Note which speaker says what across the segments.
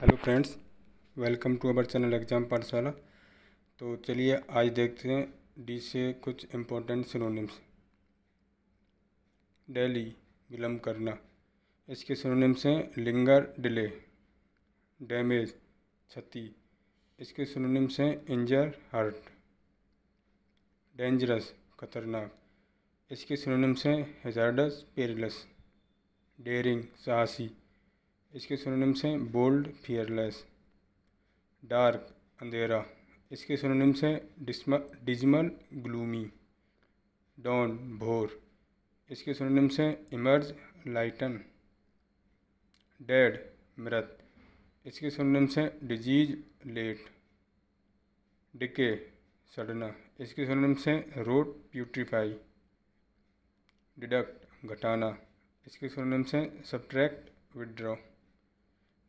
Speaker 1: hello friends welcome to our channel exam Pathshala तो चलिए आज देखते हैं डी से कुछ इम्पोर्टेंट सिनोनिम्स डेली विलम्ब करना इसके सिनोनिम्स हैं लिंगर डिले डैमेज क्षति इसके सिनोनिम्स हैं इंजर हर्ट डेंजरस खतरनाक इसके सिनोनिम्स हैं हेजार्डस पेरिलस डेरिंग साहसी इसके सोनम्स हैं बोल्ड फियरलेस डार्क अंधेरा इसके सोनम्स हैं डिजमल ग्लूमी डॉन भोर इसके सोनम्स हैं इमर्ज लाइटन डेड मृत इसके सोनम्स हैं डिजीज लेट डिके सड़ना इसके सोनम्स हैं रोड प्यूट्रीफाई डिडक्ट घटाना इसके सोनम्स हैं सब्ट्रैक्ट विड्रॉ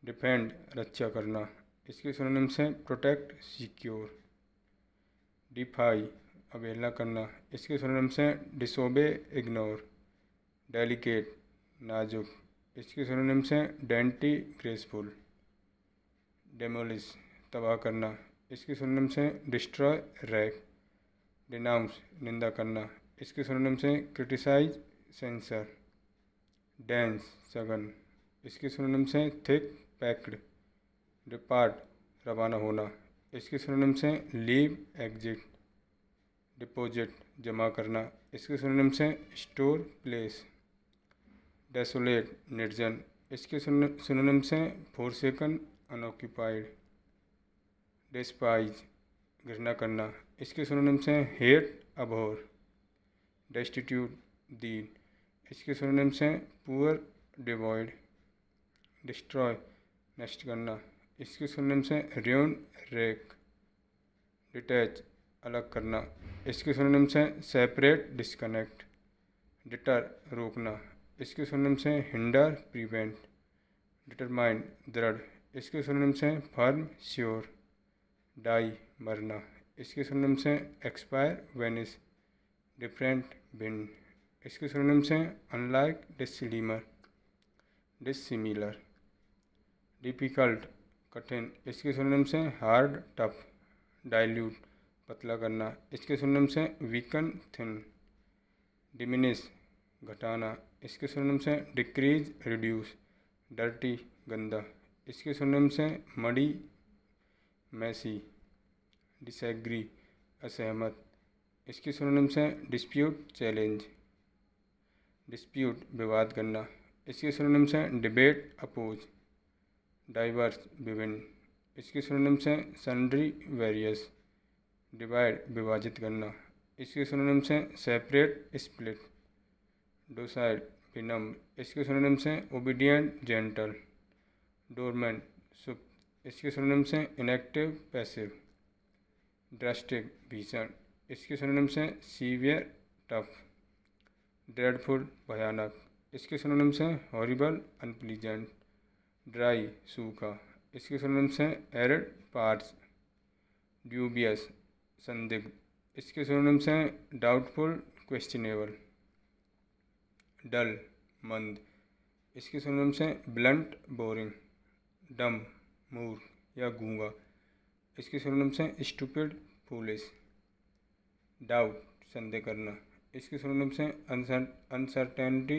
Speaker 1: डिफेंड रक्षा करना इसके सोनम्स हैं प्रोटेक्ट सिक्योर डिफाई अवेलना करना इसके सोनम्स हैं डिसोबे इग्नोर डेलिकेट नाजुक इसके सोनम्स हैं डेंटी ग्रेसफुल डेमोलिस तबाह करना इसके सोनम्स हैं डिस्ट्रॉय रैक डिनाउंस निंदा करना इसके सोनम्स हैं क्रिटिसाइज सेंसर डेंस सगन इसके सोनम्स हैं थिक पैक्ड डिपार्ट रवाना होना इसके सुनम से लीव एग्जिट डिपॉजिट जमा करना इसके सुनम से स्टोर प्लेस डेसोलेट निर्जन इसके सुनम से फोर सेकंड अनऑक्यूपाइड डिस्पाइज घृणा करना इसके सुनम से हेट अबोर डेस्टिट्यूट दीन इसके सुनम से पुअर डिवॉइड डिस्ट्रॉय नेक्स्ट करना इसके सुनने से रियून रेक डिटैच अलग करना इसके सुनने से सेपरेट डिस्कनेक्ट डिटर रोकना इसके सुनने से हिंडर प्रिवेंट डिटरमाइंड दृढ़ इसके सुनने से फर्म श्योर डाई मरना इसके सुनने से एक्सपायर वेनिस डिफरेंट बिन इसके सुनने से अनलाइक डिसलीमर डिसिमिलर डिफ़िकल्ट कठिन इसके सुनम से हार्ड टफ डाइल्यूट पतला करना इसके सुनम से वीकन थिन डिमिनिश घटाना इसके सुनम से डिक्रीज रिड्यूस डर्टी गंदा इसके सुनम से मडी मैसी डिसग्री असहमत इसके सुनम से डिस्प्यूट चैलेंज डिस्प्यूट विवाद करना इसके सुनम से डिबेट अपोज डाइवर्स विभिन्न इसके सुनम्स हैं सन्ड्री वेरियस डिवाइड विभाजित करना इसके सुनम्स हैं सेपरेट स्प्लिट डोसाइड विनम्र इसके सुनम्स हैं ओबीडियंट जेंटल डोरमेंट सुप इसके सुनम्स हैं इनएक्टिव पैसिव ड्रेस्टिक भीषण इसके सुनम्स हैं सीवियर टफ ड्रेडफुल भयानक इसके सुनम्स हैं हॉरिबल अनप्लीजेंट ड्राई सूखा इसके सोनम्स हैं एरड पार्ट्स ड्यूबियस संदिग्ध इसके सोनम्स हैं डाउटफुल क्वेश्चनेबल डल मंद इसके सोनम्स हैं ब्लंट बोरिंग डम मूर या गूंगा इसके सोनम्स हैं स्टूपिड फूलिस डाउट संदेह करना इसके सोनम्स हैं अनसर्टेनिटी